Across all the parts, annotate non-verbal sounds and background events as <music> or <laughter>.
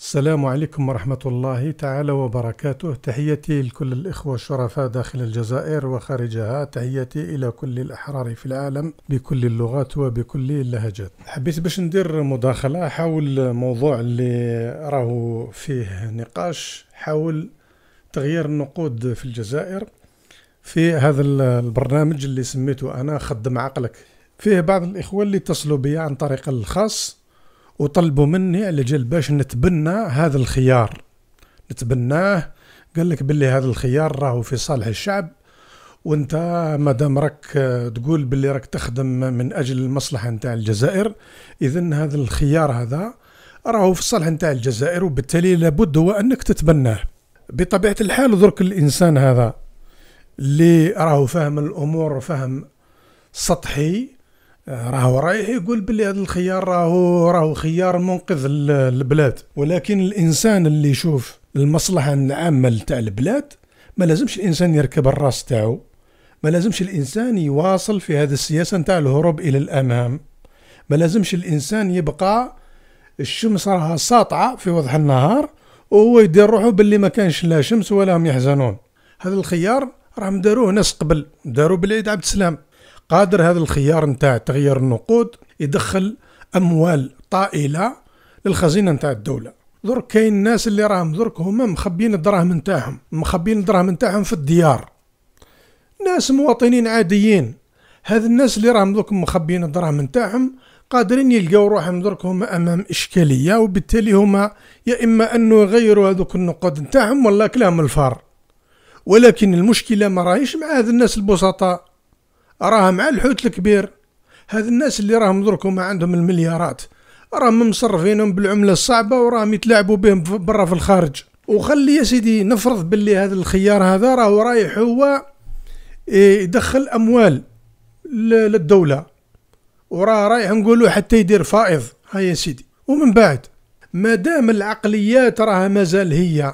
السلام عليكم ورحمة الله تعالى وبركاته تحيتي لكل الإخوة الشرفاء داخل الجزائر وخارجها تحيتي إلى كل الأحرار في العالم بكل اللغات وبكل اللهجات حبيت باش ندير مداخلة حول موضوع اللي راهو فيه نقاش حول تغيير النقود في الجزائر في هذا البرنامج اللي سميته أنا خدم عقلك فيه بعض الإخوة اللي اتصلوا بي عن طريق الخاص وطلبوا مني الاجل باش نتبنى هذا الخيار نتبناه قال لك باللي هذا الخيار راهو في صالح الشعب وانت مادام راك تقول باللي راك تخدم من اجل المصلحه نتاع الجزائر اذا هذا الخيار هذا راهو في الصالح نتاع الجزائر وبالتالي لابد هو انك تتبناه بطبيعه الحال درك الانسان هذا اللي راهو فاهم الامور فهم سطحي آه، راهو رايح يقول بلي هذا الخيار راهو راهو خيار منقذ البلاد ولكن الانسان اللي يشوف المصلحه العامه تاع البلاد ما لازمش الانسان يركب الراس تاعو ما لازمش الانسان يواصل في هذه السياسه نتاع الهروب الى الامام ما لازمش الانسان يبقى الشمس راها ساطعه في وضح النهار وهو يدير روحه باللي ما كانش لا شمس ولا هم يحزنون هذا الخيار راهم داروه ناس قبل داروا بالعيد عبد السلام قادر هذا الخيار نتاع تغيير النقود يدخل اموال طائله للخزينه نتاع الدوله درك كاين الناس اللي راهم درك هما مخبين الدراهم نتاعهم مخبين الدراهم نتاعهم في الديار ناس مواطنين عاديين هذ الناس اللي راهم درك مخبين الدراهم نتاعهم قادرين يلقاو روحهم درك هما امام اشكاليه وبالتالي هما يا اما انه يغيروا هذوك النقود نتاعهم ولا كلام الفار ولكن المشكله ما راهيش مع هذ الناس البسطاء راه مع الحوت الكبير هاد الناس اللي راهم دركو ما عندهم المليارات راهم مصرفينهم بالعمله الصعبه وراهم يتلاعبوا بهم برا في الخارج وخلي يا سيدي نفرض باللي هذا الخيار هذا راه رايح هو إيه، يدخل اموال للدوله وراه رايح نقولوا حتى يدير فائض هيا سيدي ومن بعد ما دام العقليات راها مازال هي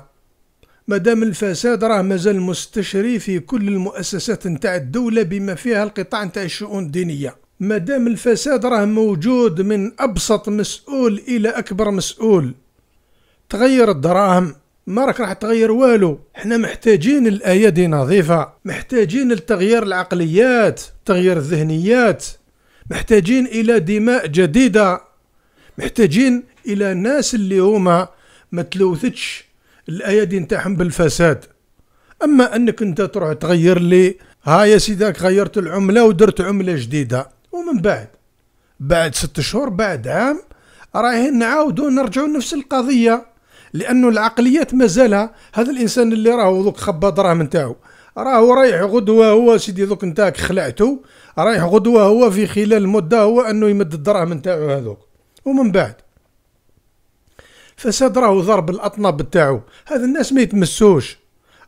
مادام الفساد راه مازال مستشري في كل المؤسسات نتاع الدولة بما فيها القطاع نتاع الشؤون الدينية مادام الفساد راه موجود من أبسط مسؤول إلى أكبر مسؤول تغير الدراهم ما راك راح تغير والو حنا محتاجين الايادي نظيفة محتاجين لتغيير العقليات تغيير الذهنيات محتاجين إلى دماء جديدة محتاجين إلى ناس اللي هما ما تلوثتش الايادي نتاعهم بالفساد اما انك انت تروح تغير لي ها يا سيداك غيرت العمله ودرت عمله جديده ومن بعد بعد ست شهور بعد عام رايحين نعاودو نرجعو نفس القضيه لانه العقليات مازالها هذا الانسان اللي راهو ذوك خبى دراهم نتاعو راهو رايح غدوه هو سيدي ذوك نتاعك خلعتو رايح غدوه هو في خلال مده هو انه يمد الدراهم نتاعو هذوك ومن بعد فساد راهو ضرب الاطناب تاعو هاد الناس ما يتمسوش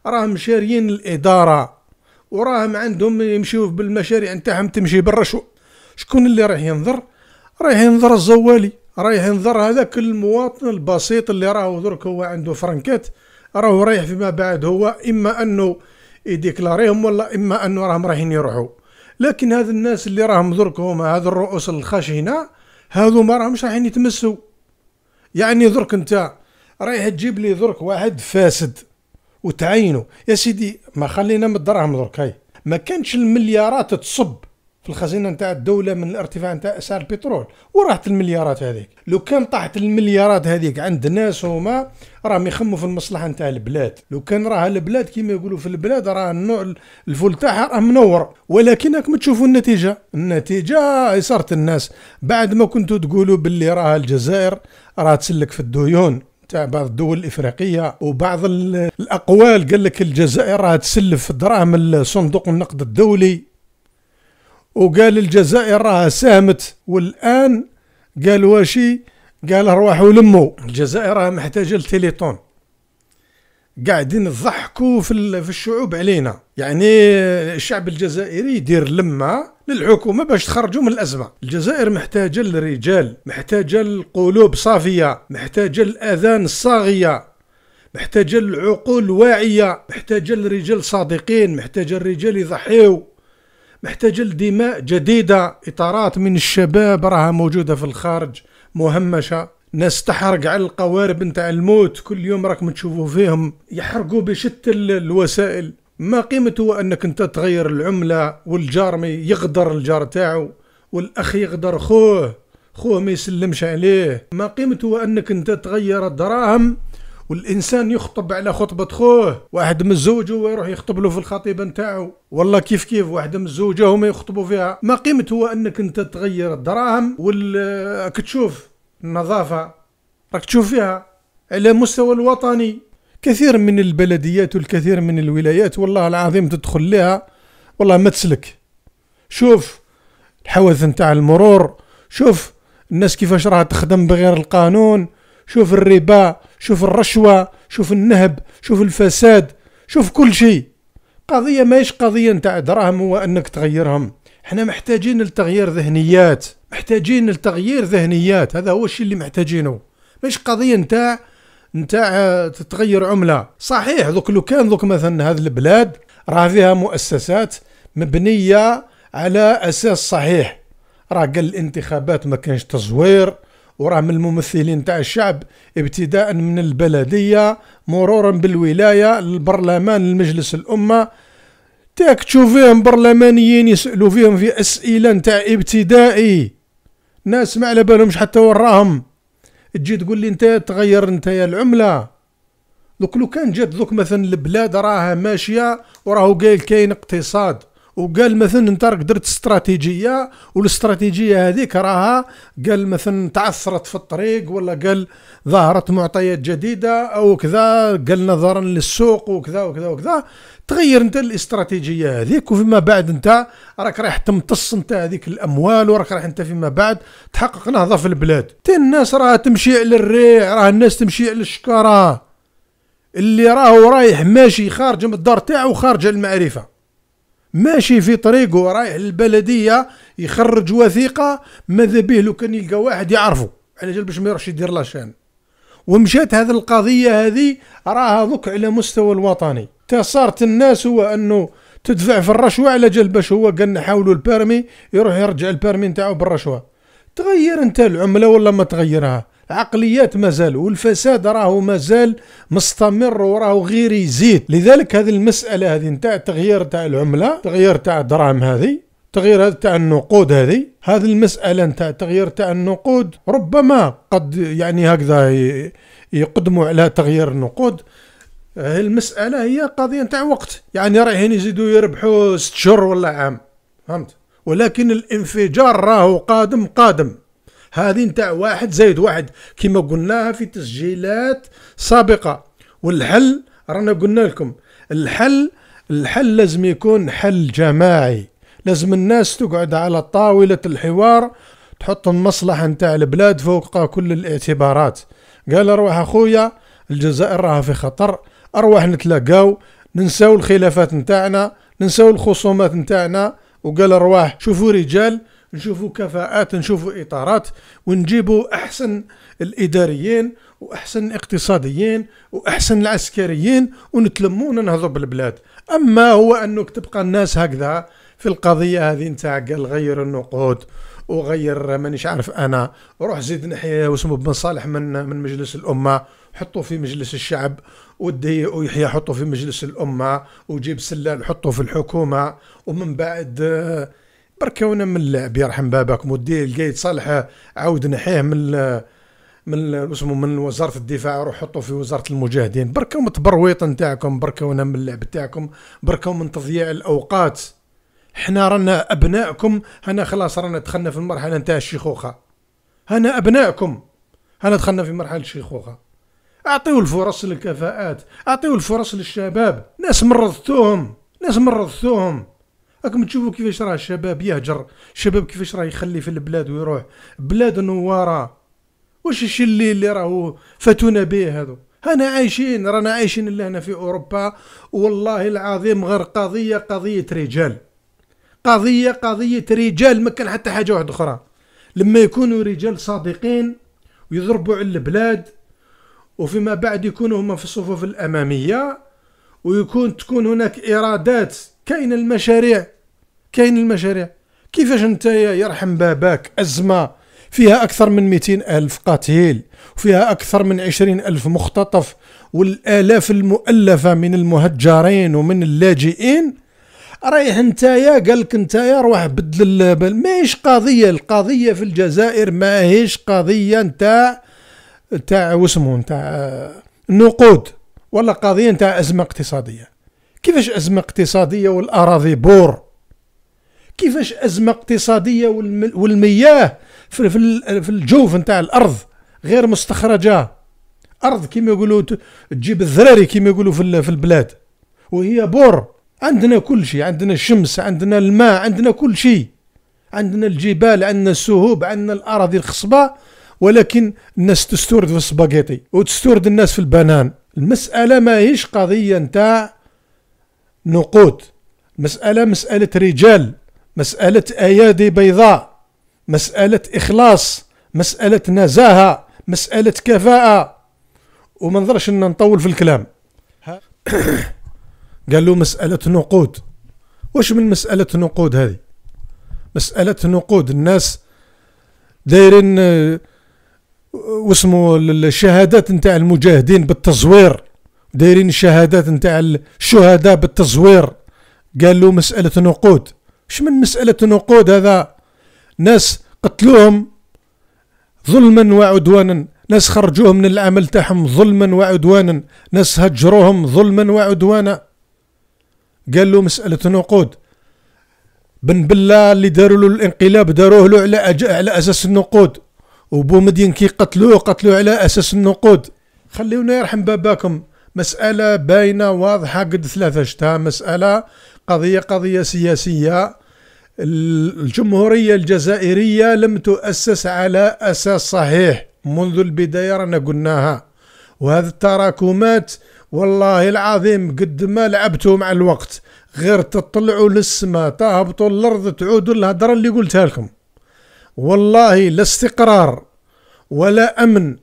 راهم شاريين الاداره وراهم عندهم يمشيو بالمشاريع نتاعهم تمشي بالرشوه شكون اللي راه ينظر رايح ينظر الزوالي رايح ينظر هذاك المواطن البسيط اللي راهو درك هو عنده فرنكات راهو رايح فيما بعد هو اما انه يديكلاريهم ولا اما انه راهم رايحين يروحوا لكن هاد الناس اللي راهم درك هما هاد الرؤوس الخشنه هادو ما راهمش رايحين يتمسوا يعني درك انت رايح تجيب لي درك واحد فاسد وتعينه يا سيدي ما خلينا من الدراهم درك هاي ما كانش المليارات تصب في الخزينه نتاع الدوله من الارتفاع نتاع اسعار البترول وراحت المليارات هذيك لو كان طاحت المليارات هذيك عند الناس هما راهم يخموا في المصلحه نتاع البلاد لو كان راه البلاد كيما يقولوا في البلاد راه النوع الفول تاعها راه منور ولكن راكم تشوفوا النتيجه النتيجه صارت الناس بعد ما كنتوا تقولوا باللي راه الجزائر راه تسلك في الديون تاع بعض الدول الافريقيه وبعض الاقوال قال لك الجزائر راها تسلف في الدراهم الصندوق النقد الدولي وقال الجزائر راها ساهمت والان قال واشي قال ارواحوا لمو الجزائر راها محتاجه لتيليتون قاعدين يضحكوا في في الشعوب علينا يعني الشعب الجزائري يدير لمه للحكومه باش تخرجوا من الازمه الجزائر محتاجه للرجال محتاجه لقلوب صافيه محتاجه للاذان الصاغيه محتاجه للعقول واعيه محتاجه لرجال صادقين محتاجه الرجال يضحيو محتاجه لدماء جديده اطارات من الشباب راها موجوده في الخارج مهمشه ناس تحرق على القوارب نتاع الموت كل يوم راكم تشوفوا فيهم يحرقوا بشتى الوسائل ما قيمته انك انت تغير العمله والجار ما يغدر الجار تاعو والاخ يغدر خوه خوه ما يسلمش عليه ما قيمته انك انت تغير الدراهم والانسان يخطب على خطبه خوه واحد من هو يروح يخطب له في الخطيبه نتاعو والله كيف كيف واحد من زوجه هما يخطبوا فيها ما قيمته هو انك انت تغير الدراهم وال تشوف النظافه راك تشوف فيها على مستوى الوطني كثير من البلديات والكثير من الولايات والله العظيم تدخل لها والله ما تسلك شوف الحوث نتاع المرور شوف الناس كيفاش راها تخدم بغير القانون شوف الربا شوف الرشوة شوف النهب شوف الفساد شوف كل شيء قضية ماهيش قضية نتاع دراهم هو أنك تغيرهم احنا محتاجين لتغيير ذهنيات محتاجين لتغيير ذهنيات هذا هو الشيء اللي محتاجينه مش قضية نتاع نتاع تتغير عملة صحيح دوك لو كان دوك مثلا هذه البلاد راه فيها مؤسسات مبنية على أساس صحيح راه قال الانتخابات ما كانش تزوير وراه من الممثلين تاع الشعب ابتداء من البلديه مرورا بالولايه للبرلمان لمجلس الامه تاك تشوفيهم برلمانيين يسالوا فيهم في اسئله نتاع ابتدائي ناس ما على بالهمش حتى وراهم تجي تقول لي انت تغير انت يا العمله دوك لو كان جات دوك مثلا البلاد راها ماشيه وراهو قايل كاين اقتصاد وقال مثلا انت راك درت استراتيجيه والاستراتيجيه هذيك راها قال مثلا تعثرت في الطريق ولا قال ظهرت معطيات جديده او كذا قال نظرا للسوق وكذا وكذا وكذا تغير انت الاستراتيجيه هذيك وفيما بعد انت راك رايح تمتص انت هذيك الاموال وراك رايح انت فيما بعد تحقق نهضه في البلاد تي الناس راها تمشي على الريع راها الناس تمشي على الشكاره اللي راهو رايح ماشي خارج من الدار تاعو وخارج المعرفه ماشي في طريقه رايح للبلديه يخرج وثيقه ماذا به لو كان يلقى واحد يعرفه على جال باش ما يروحش يدير لاشين ومشات هذه القضيه هذه راها دوك على مستوى الوطني تا صارت الناس هو انه تدفع في الرشوه على جال باش هو قال نحاولوا البيرمي يروح يرجع البيرمي نتاعو بالرشوه تغير انت العمله ولا ما تغيرها عقليات مازال والفساد راهو مازال مستمر وراهو غير يزيد لذلك هذه المسألة هذه نتاع تغيير تاع العملة تغيير تاع الدراهم هذه تغيير تاع النقود هذه هذه المسألة نتاع تغيير تاع النقود ربما قد يعني هكذا يقدموا على تغيير النقود المسألة هي قضية نتاع وقت يعني رايحين يزيدوا يربحوا ست شهور ولا عام فهمت ولكن الانفجار راهو قادم قادم هذه نتاع واحد زائد واحد كما قلناها في تسجيلات سابقة والحل رانا قلنا لكم الحل الحل لازم يكون حل جماعي لازم الناس تقعد على طاولة الحوار تحط المصلحة نتاع البلاد فوق كل الاعتبارات قال اروح اخويا الجزائر راها في خطر اروح نتلاقاو ننساو الخلافات نتاعنا ننساو الخصومات نتاعنا وقال ارواح شوفوا رجال نشوفوا كفاءات نشوفوا اطارات ونجيبوا احسن الاداريين واحسن الاقتصاديين واحسن العسكريين ونتلموا ونهضروا بالبلاد اما هو انك تبقى الناس هكذا في القضيه هذه نتاع قال غير النقود وغير مانيش عارف انا روح زيد نحيى واسمه بن صالح من من مجلس الامه حطه في مجلس الشعب ودي ويحيى حطه في مجلس الامه وجيب سلال حطه في الحكومه ومن بعد بركونا من اللعب يرحم باباك مودي لقيت صالح عاود نحيه من من اسمه من وزاره الدفاع روح حطوه في وزاره المجاهدين بركوا من التبرويط نتاعكم بركوا من اللعب نتاعكم بركوا من تضييع الاوقات حنا رانا ابنائكم هنا خلاص رانا دخلنا في المرحله نتاع الشيخوخه هنا ابنائكم هنا دخلنا في مرحله الشيخوخه اعطيو الفرص للكفاءات اعطيو الفرص للشباب ناس مرضتوهم ناس مرضتوهم راكم تشوفوا كيفاش راه الشباب يهجر الشباب كيفاش راه يخلي في البلاد ويروح بلاد نواره واش الشي اللي اللي راهو فاتونا به هادو انا عايشين رانا عايشين اللي هنا في اوروبا والله العظيم غير قضيه قضيه رجال قضيه قضيه رجال ما كان حتى حاجه واحده اخرى لما يكونوا رجال صادقين ويضربوا على البلاد وفيما بعد يكونوا هما في الصفوف الاماميه ويكون تكون هناك ايرادات كاين المشاريع كاين المشاريع كيفاش نتايا يرحم باباك ازمه فيها اكثر من 200 الف قتيل وفيها اكثر من 20 الف مختطف والالاف المؤلفه من المهجرين ومن اللاجئين رايح نتايا قالك نتايا روح بدل ماهيش قضيه القضيه في الجزائر ماهيش قضيه نتاع نتاع وسمو نتاع نقود ولا قضيه نتاع ازمه اقتصاديه كيفاش ازمه اقتصاديه والاراضي بور كيفاش ازمه اقتصاديه والمياه في الجوف نتاع الارض غير مستخرجه ارض كما يقولوا تجيب الذراري كما يقولوا في البلاد وهي بور عندنا كل شيء عندنا الشمس عندنا الماء عندنا كل شيء عندنا الجبال عندنا السهوب عندنا الاراضي الخصبه ولكن الناس تستورد في السباغيتي وتستورد الناس في البنان المساله ماهيش قضيه نتاع نقود مسألة مسألة رجال مسألة أيادي بيضاء مسألة إخلاص مسألة نزاهة مسألة كفاءة وما نظرش أن نطول في الكلام <coughs> قال له مسألة نقود واش من مسألة نقود هذه مسألة نقود الناس دايرين آه، واسمو الشهادات نتاع المجاهدين بالتزوير دايرين الشهادات نتاع الشهداء بالتزوير قال له مسألة نقود مش من مسألة نقود هذا ناس قتلوهم ظلما وعدوانا ناس خرجوهم من العمل تاعهم ظلما وعدوانا ناس هجروهم ظلما وعدوانا قال له مسألة نقود بن بلا اللي داروا له الانقلاب داروه له على على اساس النقود وبومدين كي قتلوه قتلوه على اساس النقود خليونا يرحم باباكم مسألة باينة واضحة قد ثلاثة شتا مسألة قضية قضية سياسية الجمهورية الجزائرية لم تؤسس على أساس صحيح منذ البداية رانا قلناها وهذه التراكمات والله العظيم قد ما لعبتوا مع الوقت غير تطلعوا للسماء تهبطوا الأرض تعودوا للهدرة اللي قلتها لكم والله لا استقرار ولا أمن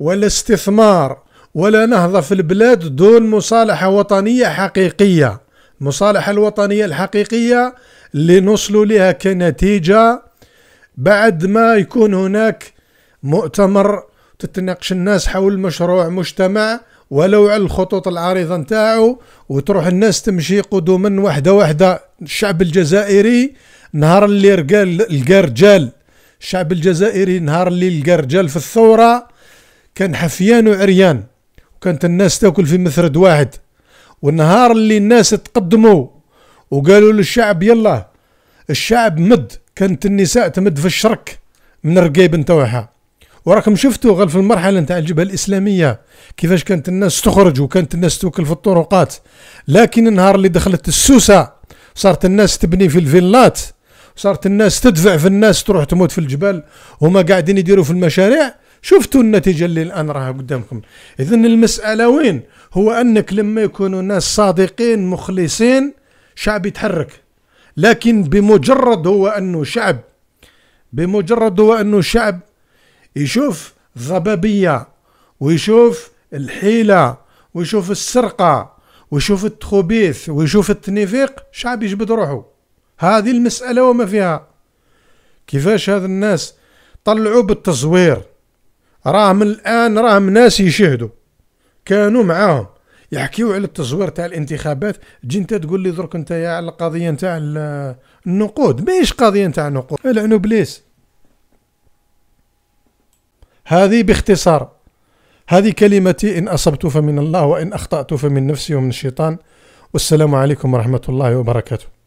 ولا استثمار ولا نهضة في البلاد دون مصالحة وطنية حقيقية المصالحة الوطنية الحقيقية اللي نوصلوا لها كنتيجة بعد ما يكون هناك مؤتمر تتناقش الناس حول مشروع مجتمع ولو على الخطوط العريضة نتاعو وتروح الناس تمشي قدما واحدة واحدة الشعب الجزائري نهار اللي رجال لقى رجال الشعب الجزائري نهار اللي لقى رجال في الثورة كان حفيان وعريان وكانت الناس تاكل في مثرد واحد والنهار اللي الناس تقدموا وقالوا للشعب يلا الشعب مد كانت النساء تمد في الشرك من الرقيب نتاعها وراكم شفتوا غير في المرحلة نتاع الجبهة الإسلامية كيفاش كانت الناس تخرج وكانت الناس توكل في الطرقات لكن النهار اللي دخلت السوسة صارت الناس تبني في الفيلات صارت الناس تدفع في الناس تروح تموت في الجبال هما قاعدين يديروا في المشاريع شفتوا النتيجة اللي الآن راها قدامكم إذا المسألة وين هو أنك لما يكونوا ناس صادقين مخلصين شعب يتحرك لكن بمجرد هو أنه شعب بمجرد هو أنه شعب يشوف ضبابيه ويشوف الحيلة ويشوف السرقة ويشوف التخبيث ويشوف التنفيق شعب يجبد روحه هذه المسألة وما فيها كيفاش هذا الناس طلعوا بالتزوير راهم الان راهم ناس يشهدوا كانوا معاهم يحكيو على التزوير تاع الانتخابات تجي انت تقول لي درك انت على القضيه نتاع النقود ماهيش قضيه نتاع النقود العنوبليس بليس هذه باختصار هذه كلمتي إن أصبت فمن الله وإن أخطأت فمن نفسي ومن الشيطان والسلام عليكم ورحمة الله وبركاته